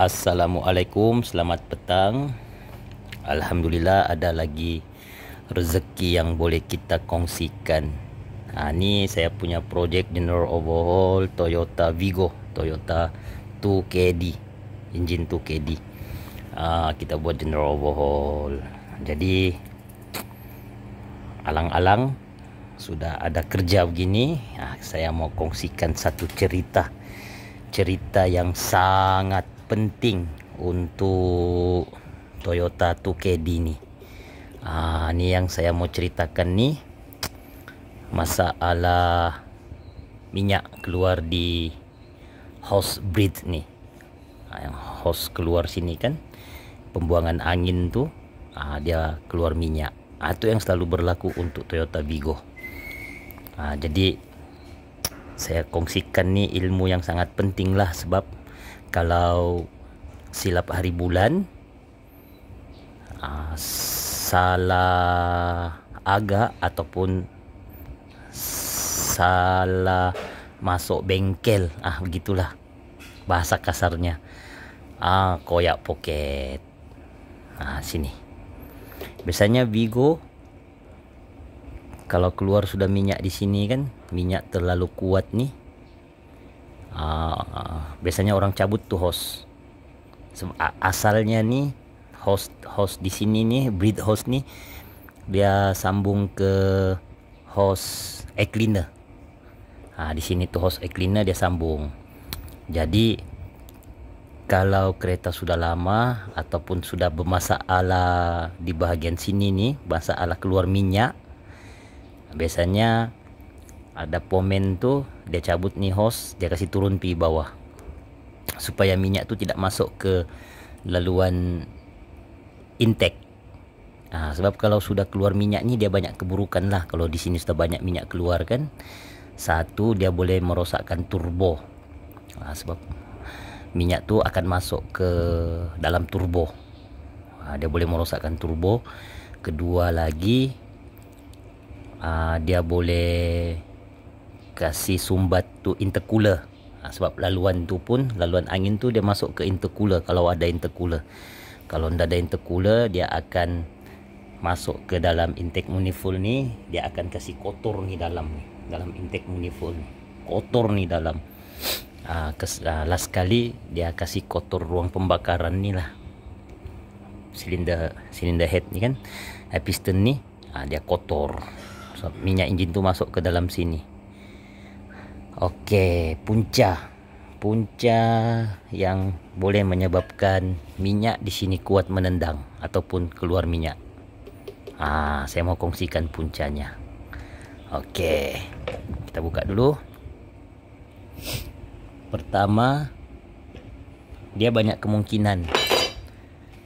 Assalamualaikum, selamat petang. Alhamdulillah ada lagi rezeki yang boleh kita kongsikan. Ha ni saya punya projek general overhaul Toyota Vigo, Toyota 2KD. Enjin 2KD. Ha, kita buat general overhaul. Jadi alang-alang sudah ada kerja begini, ha, saya mau kongsikan satu cerita. Cerita yang sangat penting untuk Toyota 2KD nih ah, ini yang saya mau ceritakan nih masalah minyak keluar di hose breed nih ah, yang house keluar sini kan pembuangan angin tuh ah, dia keluar minyak atau ah, itu yang selalu berlaku untuk Toyota Vigo Ah, jadi saya kongsikan nih ilmu yang sangat penting lah sebab kalau silap hari bulan uh, ah, salah agak ataupun salah masuk bengkel ah begitulah bahasa kasarnya ah koyak poket ah, sini biasanya Vigo kalau keluar sudah minyak di sini kan minyak terlalu kuat nih uh, uh, biasanya orang cabut tuh host asalnya nih host host di sini nih breed host nih dia sambung ke host air nah, di sini tuh host air dia sambung jadi kalau kereta sudah lama ataupun sudah bermasalah di bahagian sini nih masalah keluar minyak biasanya ada pomen tu dia cabut ni hose dia kasi turun pi bawah supaya minyak tu tidak masuk ke laluan intake ha, sebab kalau sudah keluar minyak ni dia banyak keburukan lah kalau di sini sudah banyak minyak keluar kan satu dia boleh merosakkan turbo ha, sebab minyak tu akan masuk ke dalam turbo ha, dia boleh merosakkan turbo kedua lagi Uh, dia boleh kasih sumbat tu intercooler ha, sebab laluan tu pun laluan angin tu dia masuk ke intercooler kalau ada intercooler kalau tidak ada intercooler dia akan masuk ke dalam intake manifold ni dia akan kasih kotor ni dalam ni dalam intake manifold ni kotor ni dalam ha, kes, ha, last kali dia kasih kotor ruang pembakaran ni lah silinder silinder head ni kan piston ni ha, dia kotor so, minyak enjin tu masuk ke dalam sini Oke, punca. Punca yang boleh menyebabkan minyak di sini kuat menendang ataupun keluar minyak. Ah, saya mau kongsikan puncanya. Oke. Kita buka dulu. Pertama, dia banyak kemungkinan.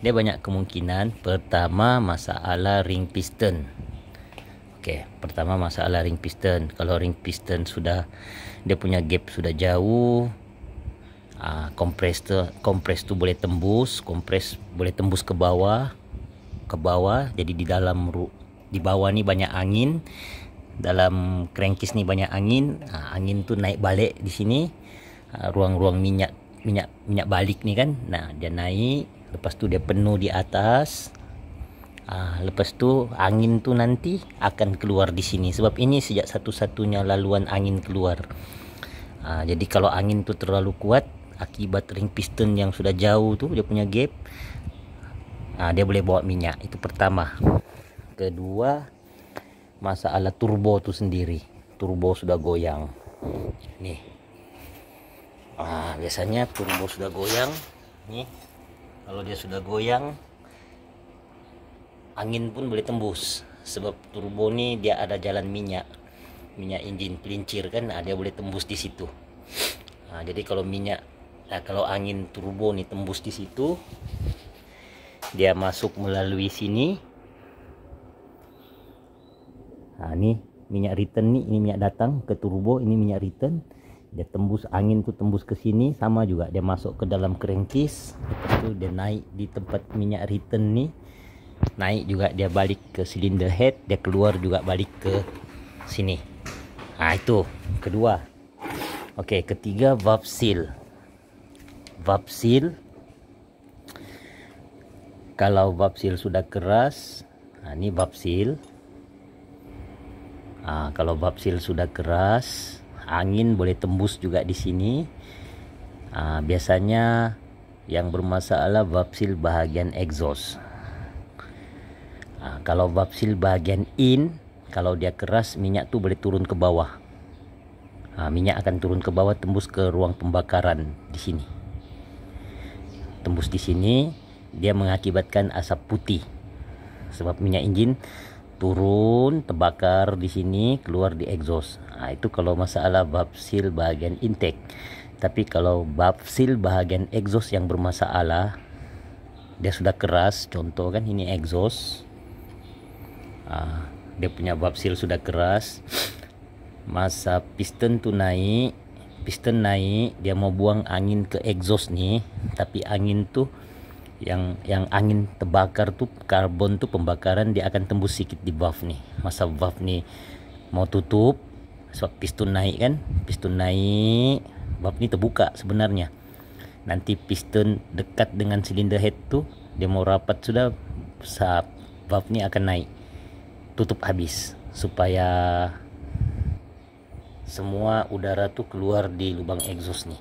Dia banyak kemungkinan. Pertama, masalah ring piston. Oke, pertama masalah ring piston. Kalau ring piston sudah dia punya gap sudah jauh uh, ah, kompresor kompres tu boleh tembus kompres boleh tembus ke bawah ke bawah jadi di dalam di bawah ni banyak angin dalam krengkis ni banyak angin uh, angin tu naik balik di sini ah, ruang-ruang uh, minyak minyak minyak balik ni kan nah dia naik lepas tu dia penuh di atas Ah, lepas tu angin tu nanti akan keluar di sini sebab ini sejak satu-satunya laluan angin keluar. Ah, jadi kalau angin tu terlalu kuat akibat ring piston yang sudah jauh tu dia punya gap ah, dia boleh bawa minyak itu pertama. Kedua masalah turbo tu sendiri. Turbo sudah goyang. Nih. Ah, biasanya turbo sudah goyang. Nih. Kalau dia sudah goyang angin pun boleh tembus sebab turbo ini dia ada jalan minyak minyak enjin pelincir kan nah, dia boleh tembus di situ nah, jadi kalau minyak nah, kalau angin turbo nih tembus di situ dia masuk melalui sini nah ini minyak return nih ini minyak datang ke turbo ini minyak return dia tembus angin tuh tembus ke sini sama juga dia masuk ke dalam crankcase lepas tu dia naik di tempat minyak return nih naik juga dia balik ke silinder head dia keluar juga balik ke sini nah itu kedua oke ketiga valve seal valve seal kalau valve seal sudah keras nah ini valve seal nah, kalau valve seal sudah keras angin boleh tembus juga di sini nah, biasanya yang bermasalah valve seal bagian exhaust kalau vapsil bagian in kalau dia keras minyak tuh boleh turun ke bawah nah, minyak akan turun ke bawah tembus ke ruang pembakaran di sini tembus di sini dia mengakibatkan asap putih sebab minyak injin turun terbakar di sini keluar di exhaust nah, itu kalau masalah vapsil bagian intake tapi kalau vapsil bagian exhaust yang bermasalah dia sudah keras contoh kan ini exhaust uh, dia punya bab sudah keras masa piston tuh naik piston naik dia mau buang angin ke exhaust nih tapi angin tuh yang yang angin terbakar tuh karbon tuh pembakaran dia akan tembus sedikit di valve nih masa valve nih mau tutup sebab piston naik kan piston naik valve ini terbuka sebenarnya nanti piston dekat dengan silinder head tuh dia mau rapat sudah saat valve ini akan naik tutup habis supaya semua udara tuh keluar di lubang exhaust nih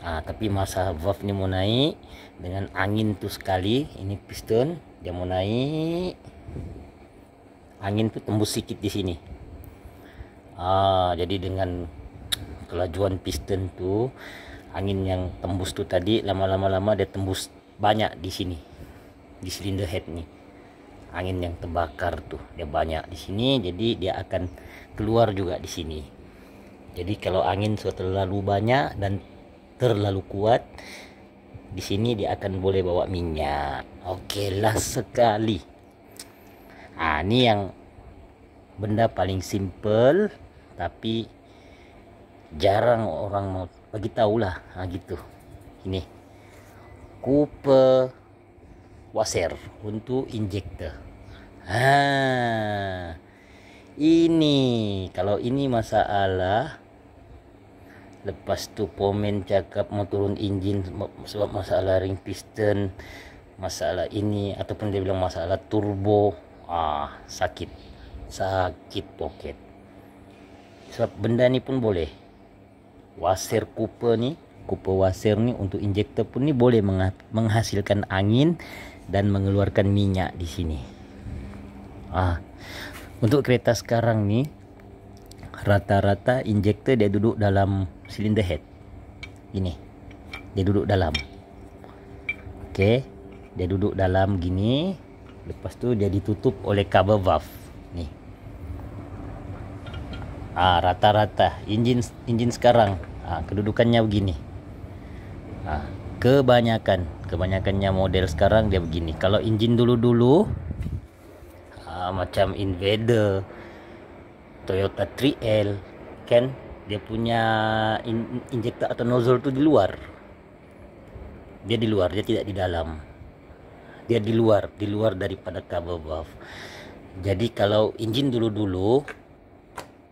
nah, tapi masa valve nih mau naik dengan angin tuh sekali ini piston dia mau naik angin tuh tembus sedikit di sini ah, jadi dengan kelajuan piston tuh angin yang tembus tuh tadi lama-lama lama dia tembus banyak di sini di silinder head nih angin yang terbakar tuh dia banyak di sini jadi dia akan keluar juga di sini jadi kalau angin sudah terlalu banyak dan terlalu kuat di sini dia akan boleh bawa minyak oke lah sekali ah ini yang benda paling simple tapi jarang orang mau bagi tahulah nah, gitu ini Cooper waser untuk injektor. Ha. Ini kalau ini masalah lepas tu pomen cakap mau turun enjin sebab masalah ring piston, masalah ini ataupun dia bilang masalah turbo, ah sakit. Sakit poket. Sebab benda ni pun boleh. Waser Cooper ni, Cooper wasir ni untuk injektor pun ni boleh menghasilkan angin dan mengeluarkan minyak di sini ah untuk kereta sekarang ni rata-rata injektor dia duduk dalam silinder head ini dia duduk dalam Oke, dia duduk dalam gini lepas tu dia ditutup oleh cover valve ni ah rata-rata injin enjin sekarang ah kedudukannya begini ah kebanyakan kebanyakannya model sekarang dia begini kalau engine dulu-dulu ah, macam Invader Toyota 3L kan dia punya in injektor atau nozzle tuh di luar dia di luar dia tidak di dalam dia di luar di luar daripada cover valve jadi kalau engine dulu-dulu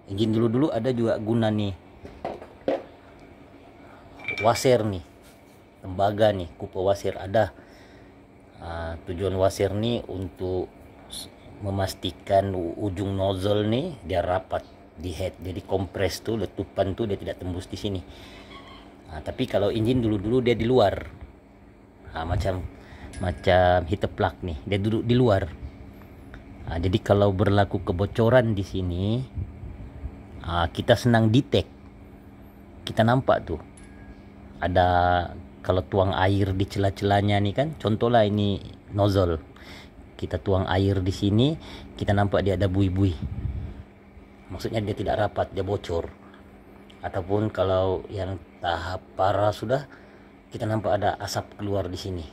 engine dulu-dulu ada juga guna nih waser nih lembaga nih kupu wasir ada uh, tujuan wasir nih untuk memastikan ujung nozzle nih dia rapat di head jadi kompres tuh letupan tuh dia tidak tembus di sini nah, tapi kalau injin dulu-dulu dia di luar nah, macam macam heater plug nih dia duduk di luar nah, jadi kalau berlaku kebocoran di sini nah, kita senang detect kita nampak tuh ada kalau tuang air di celah-celahnya nih kan contohlah ini nozzle kita tuang air di sini kita nampak dia ada buih-buih maksudnya dia tidak rapat dia bocor ataupun kalau yang tahap parah sudah kita nampak ada asap keluar di sini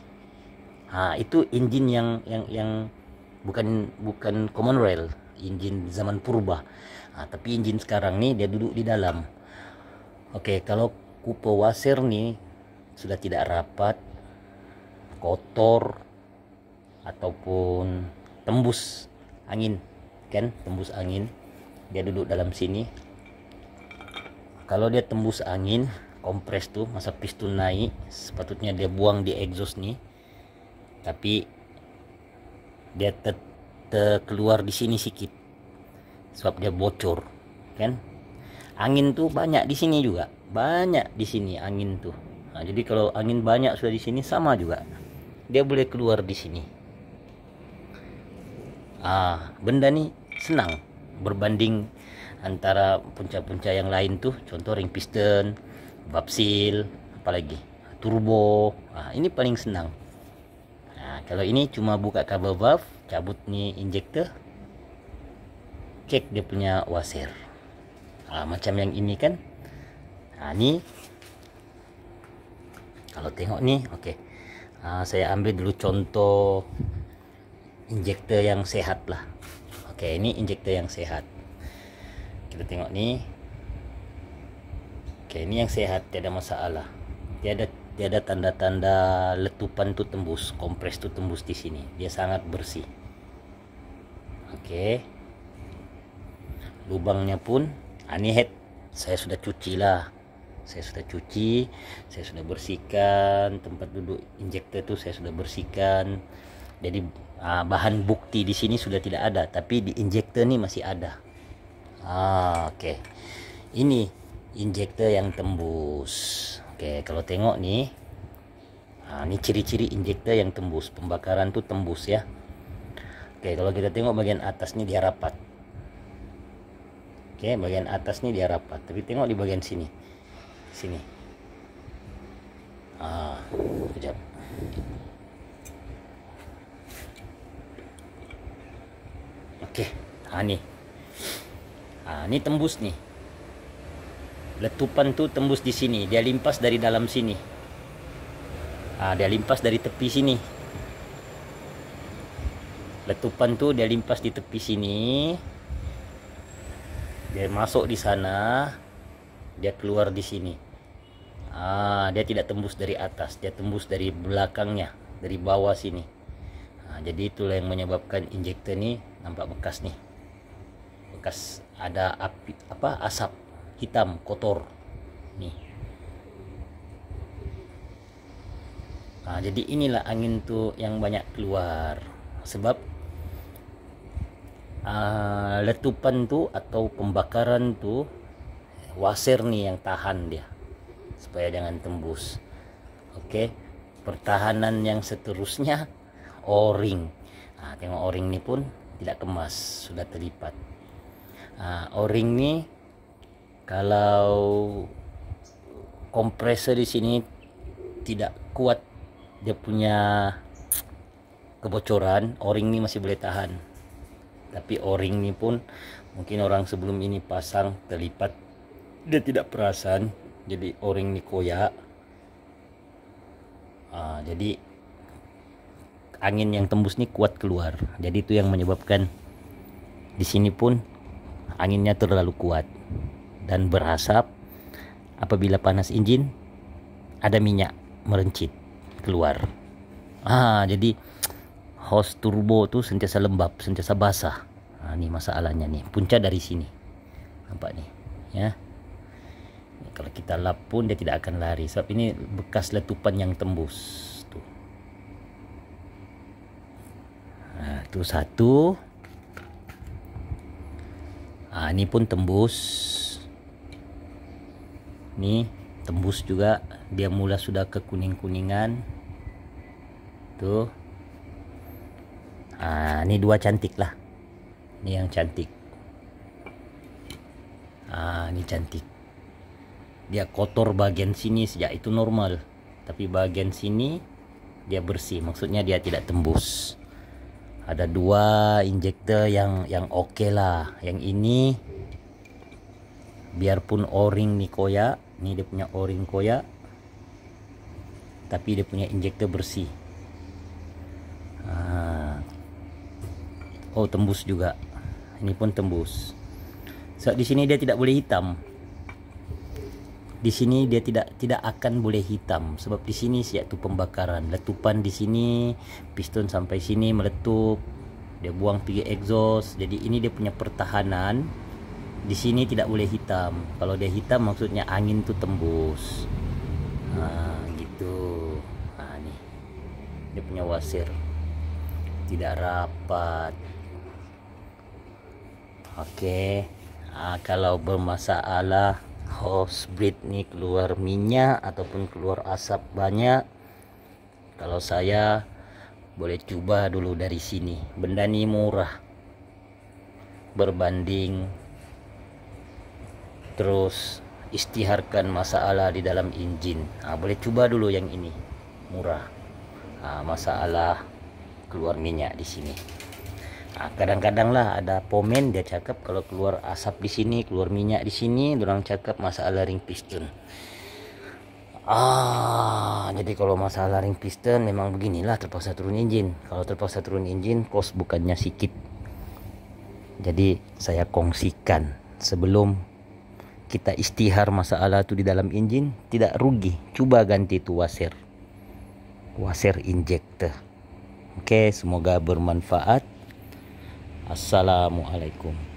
nah itu engine yang yang yang bukan bukan common rail engine zaman purba nah, tapi engine sekarang nih dia duduk di dalam oke kalau kupo wasir nih sudah tidak rapat, kotor ataupun tembus angin, kan? Tembus angin. Dia duduk dalam sini. Kalau dia tembus angin, kompres tuh masa piston naik, sepatutnya dia buang di exhaust nih. Tapi dia terkeluar keluar di sini sedikit. Sebab dia bocor, kan? Angin tuh banyak di sini juga. Banyak di sini angin tuh nah, jadi kalau angin banyak sudah di sini sama juga dia boleh keluar di sini ah benda nih senang berbanding antara punca-punca yang lain tuh contoh ring piston bapsil apalagi turbo ah ini paling senang nah, kalau ini cuma buka kabel valve cabut nih injektor cek dia punya washer Ah, macam yang ini kan nah, ini kalau tengok ni okey uh, saya ambil dulu contoh injektor yang sehat lah okey ini injektor yang sehat kita tengok ni okey ini yang sehat tiada masalah tiada tiada tanda-tanda letupan tu tembus kompres tu tembus di sini dia sangat bersih okey lubangnya pun ani ah, head saya sudah cuci lah saya sudah cuci saya sudah bersihkan tempat duduk injektor itu saya sudah bersihkan jadi uh, bahan bukti di sini sudah tidak ada tapi di injektor ini masih ada ah, oke okay. ini injektor yang tembus oke okay, kalau tengok nih ah, nah, ini ciri-ciri injektor yang tembus pembakaran tuh tembus ya oke kalau kita tengok bagian atas nih dia rapat oke bagian atas nih dia rapat tapi tengok di bagian sini sini ah sekejap Okey, ha ah, ni. Ha ah, ni tembus ni. Letupan tu tembus di sini, dia limpas dari dalam sini. Ha ah, dia limpas dari tepi sini. Letupan tu dia limpas di tepi sini. Dia masuk di sana, dia keluar di sini ah, dia tidak tembus dari atas dia tembus dari belakangnya dari bawah sini nah, jadi itulah yang menyebabkan injektor ini nampak bekas nih bekas ada api apa asap hitam kotor nih nah, jadi inilah angin tuh yang banyak keluar sebab uh, letupan tuh atau pembakaran tuh wasir nih yang tahan dia supaya jangan tembus oke okay? pertahanan yang seterusnya o-ring nah, tengok o-ring ini pun tidak kemas sudah terlipat nah, o-ring ini kalau kompresor di sini tidak kuat dia punya kebocoran o-ring ini masih boleh tahan tapi o-ring ini pun mungkin orang sebelum ini pasang terlipat dia tidak perasan jadi o-ring koyak uh, ah, jadi angin yang tembus nih kuat keluar jadi itu yang menyebabkan di sini pun anginnya terlalu kuat dan berasap apabila panas injin ada minyak merencit keluar ah jadi host turbo tuh sentiasa lembab sentiasa basah nah, ini masalahnya nih punca dari sini nampak nih ya kalau kita lap pun dia tidak akan lari sebab ini bekas letupan yang tembus tu. Ha, tu satu ha, ni pun tembus ni tembus juga dia mula sudah kekuning-kuningan tu ha, ni dua cantik lah Ini yang cantik Ah, ni cantik dia kotor bagian sini sejak itu normal tapi bagian sini dia bersih maksudnya dia tidak tembus ada dua injektor yang yang oke okay lah yang ini biarpun o-ring nih koyak ini dia punya o-ring koyak tapi dia punya injektor bersih ah. oh tembus juga ini pun tembus saat so, di sini dia tidak boleh hitam di sini dia tidak tidak akan boleh hitam sebab di sini siatu pembakaran letupan di sini piston sampai sini meletup dia buang pergi exhaust jadi ini dia punya pertahanan di sini tidak boleh hitam kalau dia hitam maksudnya angin tuh tembus nah gitu nah ini dia punya wasir tidak rapat oke okay. nah, kalau bermasalah Oh split nih keluar minyak ataupun keluar asap banyak kalau saya boleh coba dulu dari sini benda ini murah berbanding terus istiharkan masalah di dalam injin nah, boleh coba dulu yang ini murah nah, masalah keluar minyak di sini Ah, kadang-kadang lah ada pomen dia cakap kalau keluar asap di sini, keluar minyak di sini, orang cakap masalah ring piston. Ah, jadi kalau masalah ring piston memang beginilah terpaksa turun injin. Kalau terpaksa turun injin, kos bukannya sikit. Jadi saya kongsikan sebelum kita istihar masalah itu di dalam injin tidak rugi. Coba ganti itu waser. Waser injector. Oke, semoga bermanfaat. Assalamualaikum